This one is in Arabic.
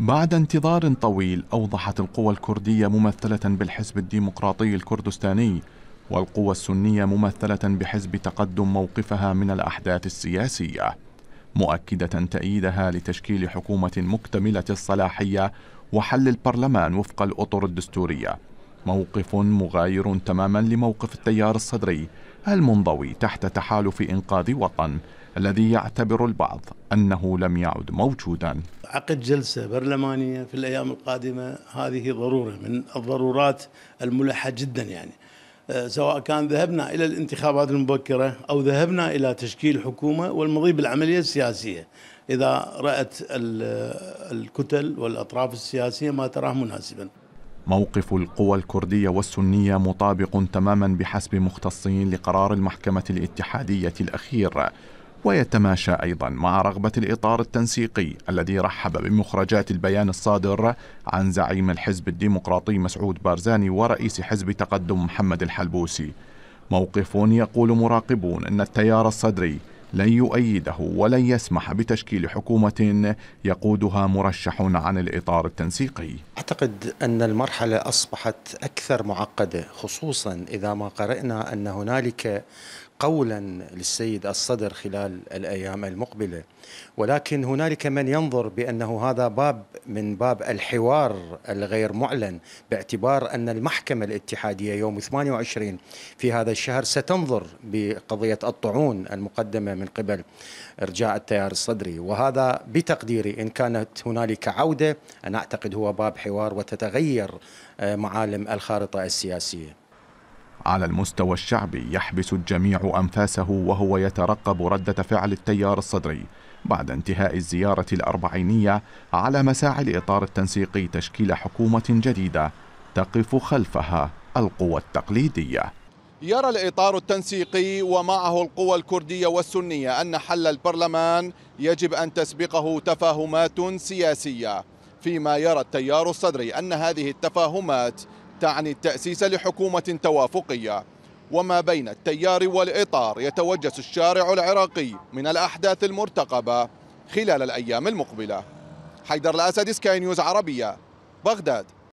بعد انتظار طويل أوضحت القوى الكردية ممثلة بالحزب الديمقراطي الكردستاني والقوى السنية ممثلة بحزب تقدم موقفها من الأحداث السياسية مؤكدة تأييدها لتشكيل حكومة مكتملة الصلاحية وحل البرلمان وفق الأطر الدستورية موقف مغاير تماما لموقف التيار الصدري المنضوي تحت تحالف إنقاذ وطن الذي يعتبر البعض أنه لم يعد موجودا عقد جلسة برلمانية في الأيام القادمة هذه ضرورة من الضرورات الملحة جدا يعني أه، سواء كان ذهبنا إلى الانتخابات المبكرة أو ذهبنا إلى تشكيل حكومة والمضي بالعملية السياسية إذا رأت الكتل والأطراف السياسية ما تراه مناسبا موقف القوى الكردية والسنية مطابق تماما بحسب مختصين لقرار المحكمة الاتحادية الأخير ويتماشى أيضا مع رغبة الإطار التنسيقي الذي رحب بمخرجات البيان الصادر عن زعيم الحزب الديمقراطي مسعود بارزاني ورئيس حزب تقدم محمد الحلبوسي موقف يقول مراقبون أن التيار الصدري لن يؤيده ولن يسمح بتشكيل حكومة يقودها مرشح عن الإطار التنسيقي أعتقد أن المرحلة أصبحت أكثر معقدة خصوصا إذا ما قرأنا أن هنالك قولا للسيد الصدر خلال الايام المقبله ولكن هنالك من ينظر بانه هذا باب من باب الحوار الغير معلن باعتبار ان المحكمه الاتحاديه يوم 28 في هذا الشهر ستنظر بقضيه الطعون المقدمه من قبل ارجاء التيار الصدري وهذا بتقديري ان كانت هنالك عوده انا اعتقد هو باب حوار وتتغير آه، معالم الخارطه السياسيه. على المستوى الشعبي يحبس الجميع انفاسه وهو يترقب رده فعل التيار الصدري بعد انتهاء الزياره الاربعينيه على مساعي الاطار التنسيقي تشكيل حكومه جديده تقف خلفها القوى التقليديه يرى الإطار التنسيقي ومعه القوى الكردية والسنية أن حل البرلمان يجب أن تسبقه تفاهمات سياسية فيما يرى التيار الصدري أن هذه التفاهمات تعني التأسيس لحكومة توافقية وما بين التيار والإطار يتوجس الشارع العراقي من الأحداث المرتقبة خلال الأيام المقبلة حيدر الأسد سكاي نيوز عربية بغداد